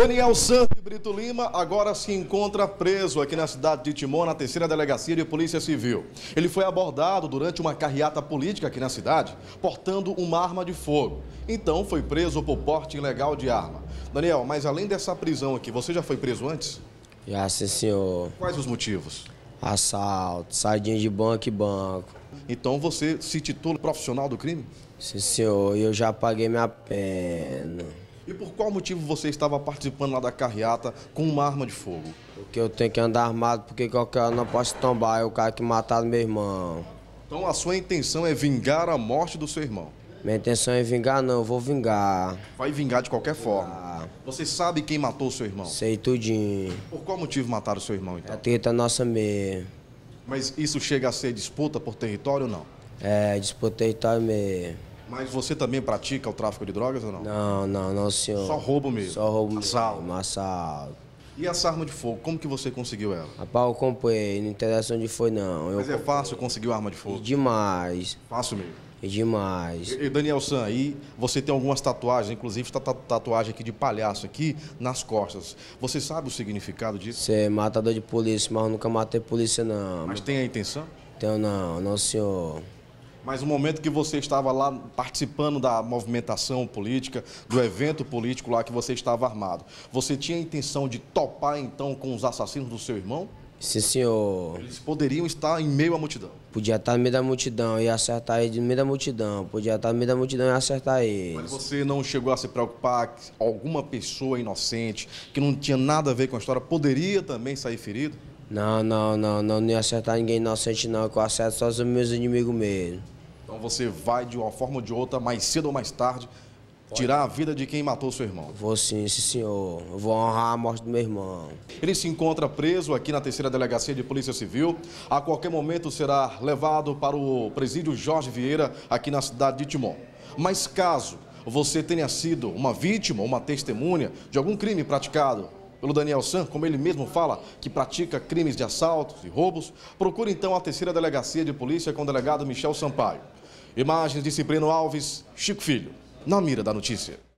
Daniel Santos Brito Lima agora se encontra preso aqui na cidade de Timon, na terceira delegacia de Polícia Civil. Ele foi abordado durante uma carreata política aqui na cidade, portando uma arma de fogo. Então foi preso por porte ilegal de arma. Daniel, mas além dessa prisão aqui, você já foi preso antes? Já, sim, senhor. Quais os motivos? Assalto, saidinha de banco e banco. Então você se titula profissional do crime? Sim, senhor. E eu já paguei minha pena qual motivo você estava participando lá da carreata com uma arma de fogo? Porque eu tenho que andar armado, porque qualquer hora não posso tombar, é o cara que mataram meu irmão. Então a sua intenção é vingar a morte do seu irmão? Minha intenção é vingar, não, eu vou vingar. Vai vingar de qualquer forma. Ah. Você sabe quem matou o seu irmão? Sei tudinho. Por qual motivo mataram o seu irmão, então? A treta é nossa mesmo. Mas isso chega a ser disputa por território ou não? É, disputa território mesmo. Mas você também pratica o tráfico de drogas ou não? Não, não, não, senhor. Só roubo mesmo? Só roubo assalto. mesmo. Assalto. E essa arma de fogo, como que você conseguiu ela? Rapaz, eu comprei, não interessa onde foi não. Eu Mas é fácil conseguir uma arma de fogo? demais. Fácil mesmo? É e demais. E, Daniel San, aí você tem algumas tatuagens, inclusive está tatuagem aqui de palhaço aqui nas costas. Você sabe o significado disso? Você é matador de polícia, mas eu nunca matei polícia não. Mas tem a intenção? Tenho não, não senhor. Mas o momento que você estava lá participando da movimentação política, do evento político lá que você estava armado, você tinha a intenção de topar então com os assassinos do seu irmão? Sim, senhor. Eles poderiam estar em meio à multidão. Podia estar no meio da multidão e acertar ele no meio da multidão. Podia estar no meio da multidão e acertar ele. Mas você não chegou a se preocupar que alguma pessoa inocente, que não tinha nada a ver com a história, poderia também sair ferido? Não, não, não, não, não ia acertar ninguém inocente não, que eu acerto só os meus inimigos mesmo. Então você vai de uma forma ou de outra, mais cedo ou mais tarde, tirar a vida de quem matou seu irmão. Vou sim, sim senhor. Eu vou honrar a morte do meu irmão. Ele se encontra preso aqui na terceira delegacia de Polícia Civil. A qualquer momento será levado para o presídio Jorge Vieira, aqui na cidade de Timon. Mas caso você tenha sido uma vítima, uma testemunha de algum crime praticado pelo Daniel San, como ele mesmo fala, que pratica crimes de assaltos e roubos, procura então a terceira delegacia de polícia com o delegado Michel Sampaio. Imagens de Cipriano Alves, Chico Filho, na mira da notícia.